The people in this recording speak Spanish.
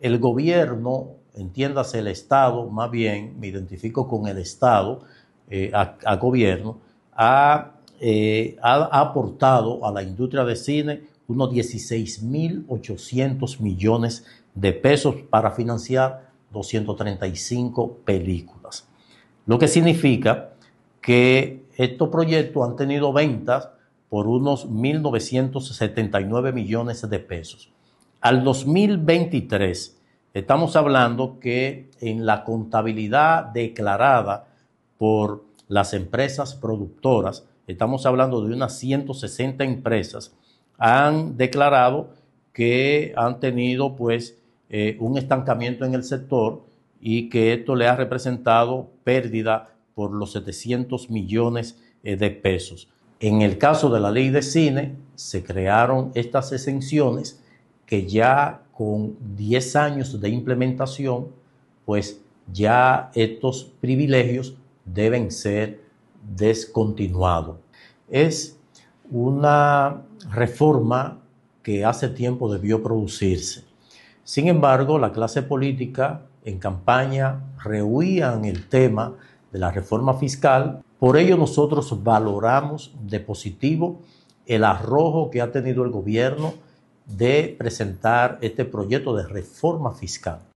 el gobierno, entiéndase el Estado, más bien, me identifico con el Estado, eh, a, gobierno, eh, ha, ha aportado a la industria de cine unos 16.800 millones de pesos para financiar 235 películas. Lo que significa que estos proyectos han tenido ventas por unos 1.979 millones de pesos al 2023, estamos hablando que en la contabilidad declarada por las empresas productoras, estamos hablando de unas 160 empresas, han declarado que han tenido pues eh, un estancamiento en el sector y que esto le ha representado pérdida por los 700 millones eh, de pesos. En el caso de la ley de cine, se crearon estas exenciones que ya con 10 años de implementación, pues ya estos privilegios deben ser descontinuados. Es una reforma que hace tiempo debió producirse. Sin embargo, la clase política en campaña rehuían el tema de la reforma fiscal. Por ello nosotros valoramos de positivo el arrojo que ha tenido el gobierno de presentar este proyecto de reforma fiscal.